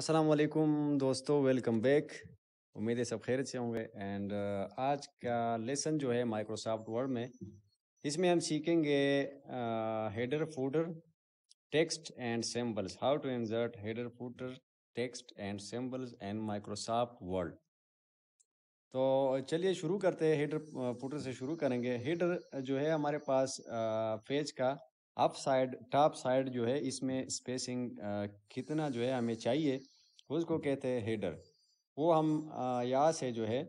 अस्सलाम वालेकुम दोस्तों वेलकम बैक उम्मीद है सब खैर से होंगे एंड आज का लेसन जो है माइक्रोसॉफ्ट वर्ड में इसमें हम सीखेंगे header footer text and symbols how to insert header footer text and symbols and Microsoft Word तो चलिए शुरू करते हैं हेडर फूटर से शुरू करेंगे हेडर जो है हमारे पास पेज का अप साइड टॉप साइड जो है इसमें स्पेसिंग कितना जो है हमें चाहिए उसको कहते हैं हेडर वो हम यहाँ से जो है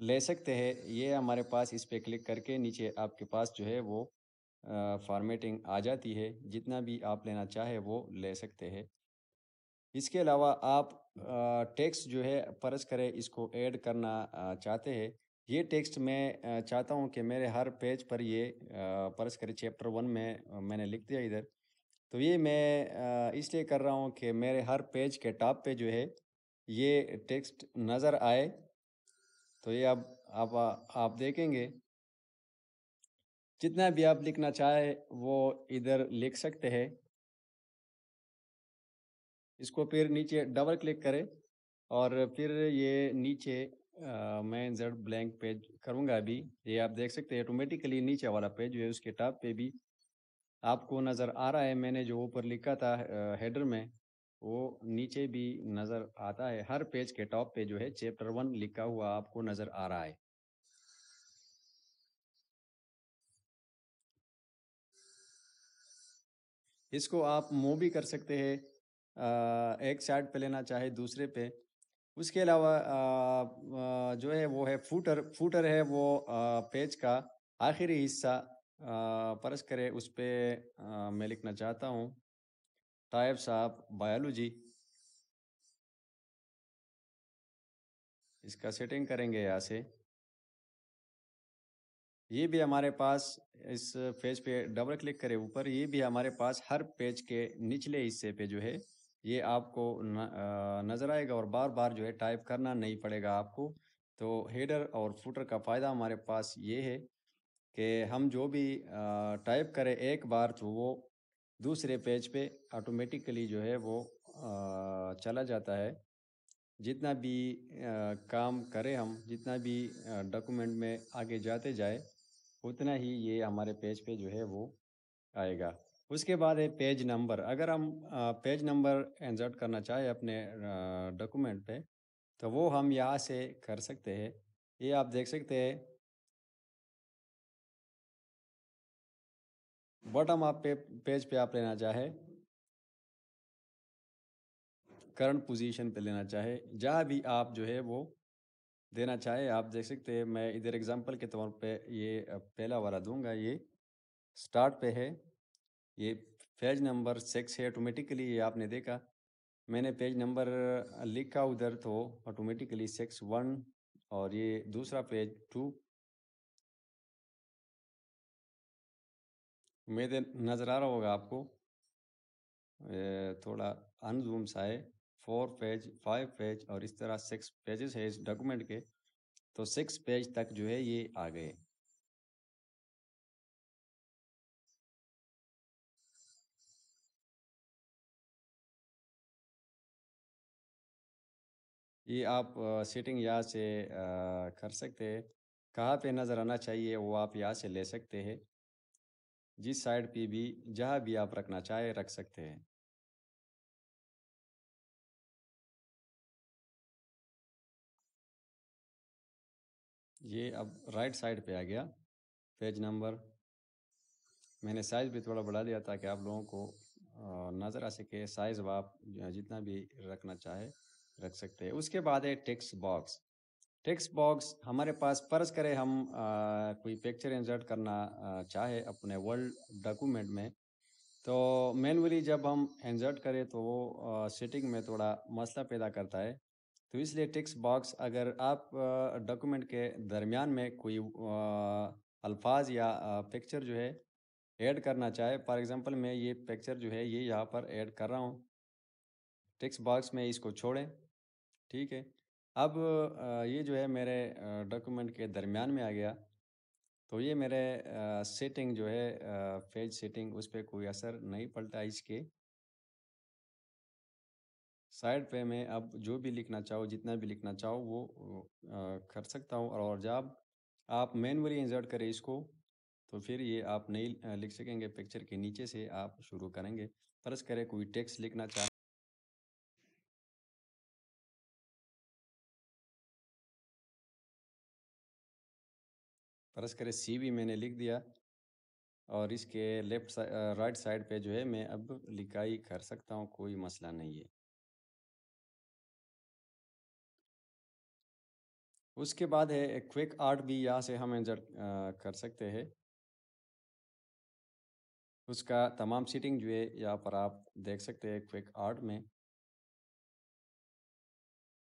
ले सकते हैं ये हमारे पास इस पर क्लिक करके नीचे आपके पास जो है वो फॉर्मेटिंग आ जाती है जितना भी आप लेना चाहे वो ले सकते हैं इसके अलावा आप टेक्स्ट जो है परस करें इसको ऐड करना चाहते हैं ये टेक्स्ट मैं चाहता हूँ कि मेरे हर पेज पर ये परस करी चैप्टर वन में मैंने लिख दिया इधर तो ये मैं इसलिए कर रहा हूँ कि मेरे हर पेज के टॉप पे जो है ये टेक्स्ट नज़र आए तो ये अब आप, आप आप देखेंगे जितना भी आप लिखना चाहे वो इधर लिख सकते हैं इसको फिर नीचे डबल क्लिक करें और फिर ये नीचे मैं इंसर्ट ब्लैंक पेज करूंगा अभी ये आप देख सकते हैं ऑटोमेटिकली नीचे वाला पेज है उसके टॉप पे भी आपको नज़र आ रहा है मैंने जो ऊपर लिखा था हेडर में वो नीचे भी नज़र आता है हर पेज के टॉप पे जो है चैप्टर वन लिखा हुआ आपको नज़र आ रहा है इसको आप मूव भी कर सकते हैं एक साइड पे लेना चाहे दूसरे पे उसके अलावा जो है वो है फूटर फूटर है वो पेज का आखिरी हिस्सा परस करे उस पर मैं लिखना चाहता हूँ तायब साहब बायोलॉजी इसका सेटिंग करेंगे यहाँ से ये भी हमारे पास इस पेज पे डबल क्लिक करें ऊपर ये भी हमारे पास हर पेज के निचले हिस्से पे जो है ये आपको न, नज़र आएगा और बार बार जो है टाइप करना नहीं पड़ेगा आपको तो हेडर और फुटर का फ़ायदा हमारे पास ये है कि हम जो भी टाइप करें एक बार तो वो दूसरे पेज पे ऑटोमेटिकली जो है वो चला जाता है जितना भी काम करें हम जितना भी डॉक्यूमेंट में आगे जाते जाए उतना ही ये हमारे पेज पे जो है वो आएगा उसके बाद है पेज नंबर अगर हम पेज नंबर इंसर्ट करना चाहें अपने डॉक्यूमेंट पे तो वो हम यहाँ से कर सकते हैं ये आप देख सकते हैं बॉटम आप पे पेज पे आप लेना चाहे करंट पोजीशन पे लेना चाहे जहाँ भी आप जो है वो देना चाहे आप देख सकते हैं मैं इधर एग्जांपल के तौर पे ये पहला वाला दूंगा ये स्टार्ट पे है ये पेज नंबर सिक्स है ऑटोमेटिकली ये आपने देखा मैंने पेज नंबर लिखा उधर तो ऑटोमेटिकली सिक्स वन और ये दूसरा पेज टू उम्मीद नज़र आ रहा होगा आपको थोड़ा अनजूम सा है फोर पेज फाइव पेज और इस तरह सिक्स पेजेस है इस डॉक्यूमेंट के तो सिक्स पेज तक जो है ये आ गए ये आप सीटिंग सेटिंग यहाँ से कर सकते हैं कहाँ पे नज़र आना चाहिए वो आप यहाँ से ले सकते हैं जिस साइड पे भी जहाँ भी आप रखना चाहे रख सकते हैं ये अब राइट साइड पे आ गया पेज नंबर मैंने साइज़ भी थोड़ा बढ़ा दिया ताकि आप लोगों को नज़र आ सके साइज़ आप जितना भी रखना चाहे रख सकते हैं उसके बाद है टेक्स्ट बॉक्स टेक्स्ट बॉक्स हमारे पास फर्ज करें हम आ, कोई पिक्चर इंसर्ट करना आ, चाहे अपने वर्ल्ड डॉक्यूमेंट में तो मैनुअली जब हम इंसर्ट करें तो वो सेटिंग में थोड़ा मसला पैदा करता है तो इसलिए टेक्स्ट बॉक्स अगर आप डॉक्यूमेंट के दरमियान में कोई अल्फाज या पिक्चर जो है ऐड करना चाहे फॉर एग्जांपल मैं ये पिक्चर जो है ये यहाँ पर ऐड कर रहा हूँ टेक्स्ट बॉक्स में इसको छोड़ें ठीक है अब ये जो है मेरे डॉक्यूमेंट के दरमियान में आ गया तो ये मेरे सेटिंग जो है पेज सेटिंग उस पर कोई असर नहीं पड़ता इसके साइड पे मैं अब जो भी लिखना चाहो जितना भी लिखना चाहो वो कर सकता हूँ और जब आप मैनुअली इंसर्ट करें इसको तो फिर ये आप नहीं लिख सकेंगे पिक्चर के नीचे से आप शुरू करेंगे फर्ज करें कोई टेक्स्ट लिखना चाहें प्रेस करें सी भी मैंने लिख दिया और इसके लेफ्ट साइड राइट साइड पे जो है मैं अब लिखाई कर सकता हूँ कोई मसला नहीं है उसके बाद है क्विक आर्ट भी यहाँ से हम एंजर कर सकते हैं उसका तमाम सीटिंग जो है यहाँ पर आप देख सकते हैं क्विक आर्ट में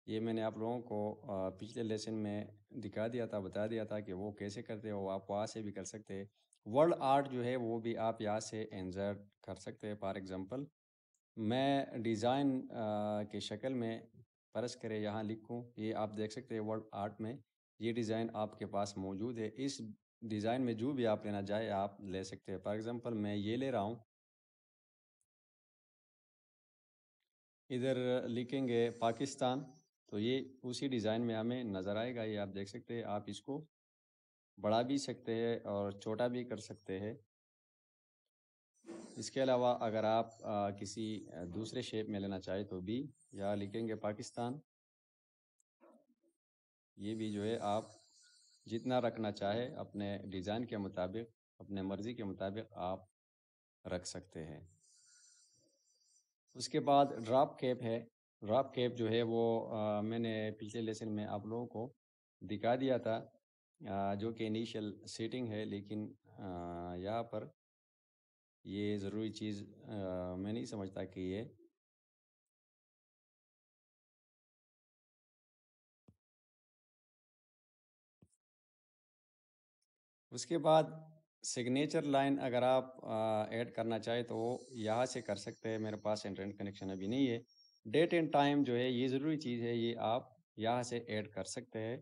ये मैंने आप लोगों को पिछले लेसन में दिखा दिया था बता दिया था कि वो कैसे करते हो आप वहाँ से भी कर सकते वर्ल्ड आर्ट जो है वो भी आप यहाँ से एंजर कर सकते हैं फॉर एग्ज़ाम्पल मैं डिज़ाइन के शक्ल में परस करें यहाँ लिखूँ ये आप देख सकते हैं वर्ल्ड आर्ट में ये डिज़ाइन आपके पास मौजूद है इस डिज़ाइन में जो भी आप लेना चाहे आप ले सकते हैं फॉर एग्ज़ाम्पल मैं ये ले रहा हूँ इधर लिखेंगे पाकिस्तान तो ये उसी डिज़ाइन में हमें नज़र आएगा ये आप देख सकते हैं आप इसको बड़ा भी सकते हैं और छोटा भी कर सकते हैं इसके अलावा अगर आप आ, किसी दूसरे शेप में लेना चाहें तो भी यहाँ लिखेंगे पाकिस्तान ये भी जो है आप जितना रखना चाहे अपने डिज़ाइन के मुताबिक अपने मर्ज़ी के मुताबिक आप रख सकते हैं उसके बाद ड्रॉप कैप है रॉप कैप जो है वो आ, मैंने पिछले लेसन में आप लोगों को दिखा दिया था आ, जो कि इनिशियल सेटिंग है लेकिन यहाँ पर ये ज़रूरी चीज़ मैं नहीं समझता कि ये उसके बाद सिग्नेचर लाइन अगर आप ऐड करना चाहे तो यहाँ से कर सकते हैं मेरे पास इंटरनेट कनेक्शन अभी नहीं है डेट एंड टाइम जो है ये ज़रूरी चीज़ है ये आप यहाँ से ऐड कर सकते हैं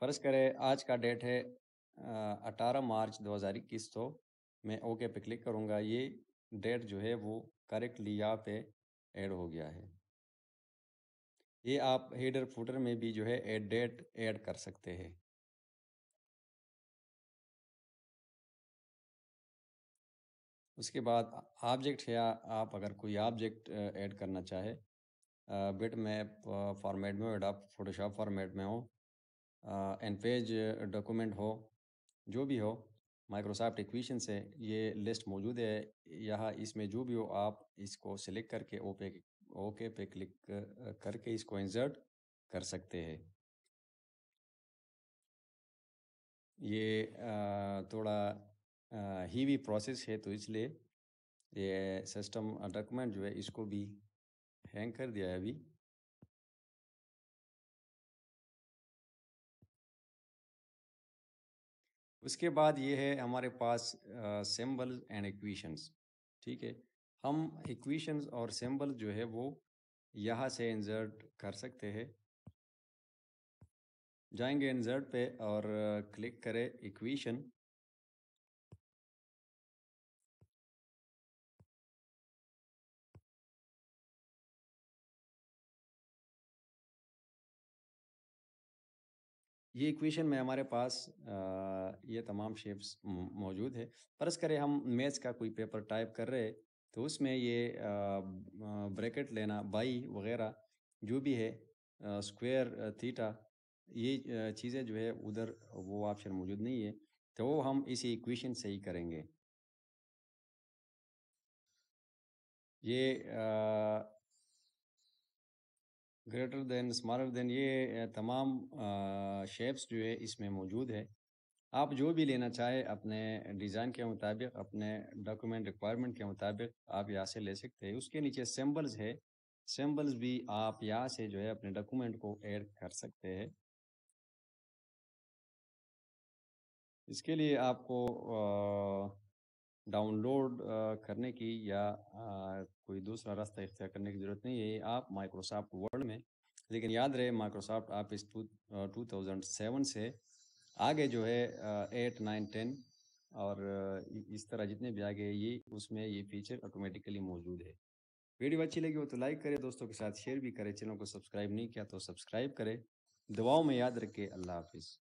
फ़र्ज़ करें आज का डेट है अठारह मार्च दो हज़ार इक्कीस तो मैं ओके पे क्लिक करूँगा ये डेट जो है वो करेक्टली यहाँ पे ऐड हो गया है ये आप हेडर फुटर में भी जो है एड डेट ऐड कर सकते हैं उसके बाद ऑब्जेक्ट है आप अगर कोई ऑब्जेक्ट ऐड करना चाहे बिट मैप फॉर्मेट में एडाप फोटोशॉप फॉर्मेट में हो एन पेज डॉक्यूमेंट हो जो भी हो माइक्रोसॉफ्ट इक्वेशन से ये लिस्ट मौजूद है यहाँ इसमें जो भी हो आप इसको सिलेक्ट करके ओपे ओके पे क्लिक करके इसको इंसर्ट कर सकते हैं ये थोड़ा ही भी प्रोसेस है तो इसलिए ये सिस्टम डॉक्यूमेंट जो है इसको भी हैंग कर दिया है अभी उसके बाद ये है हमारे पास सिंबल एंड इक्वेशंस ठीक है हम इक्वेशंस और सिंबल जो है वो यहाँ से इंसर्ट कर सकते हैं जाएंगे इंसर्ट पे और क्लिक करें इक्वेशन ये इक्वेशन में हमारे पास ये तमाम शेप्स मौजूद है परस करें हम मैथ्स का कोई पेपर टाइप कर रहे तो उसमें ये ब्रैकेट लेना बाई वगैरह जो भी है स्क्वायर थीटा ये चीज़ें जो है उधर वो ऑप्शन मौजूद नहीं है तो वो हम इसी इक्वेशन से ही करेंगे ये ग्रेटर देन स्मॉलर देन ये तमाम शेप्स जो है इसमें मौजूद है आप जो भी लेना चाहे अपने डिज़ाइन के मुताबिक अपने डॉक्यूमेंट रिक्वायरमेंट के मुताबिक आप यहाँ से ले सकते हैं उसके नीचे सिम्बल्स है सिम्बल्स भी आप यहाँ से जो है अपने डॉक्यूमेंट को ऐड कर सकते हैं इसके लिए आपको आ, डाउनलोड करने की या कोई दूसरा रास्ता इख्तियार करने की ज़रूरत नहीं है आप माइक्रोसॉफ्ट वर्ड में लेकिन याद रहे माइक्रोसॉफ्ट आप इस टू थाउजेंड सेवन से आगे जो है एट नाइन टेन और इस तरह जितने भी आगे ये उसमें ये फीचर ऑटोमेटिकली मौजूद है वीडियो अच्छी लगी हो तो लाइक करें दोस्तों के साथ शेयर भी करें चैनल को सब्सक्राइब नहीं किया तो सब्सक्राइब करें दुआओं में याद रखें अल्लाह हाफिज़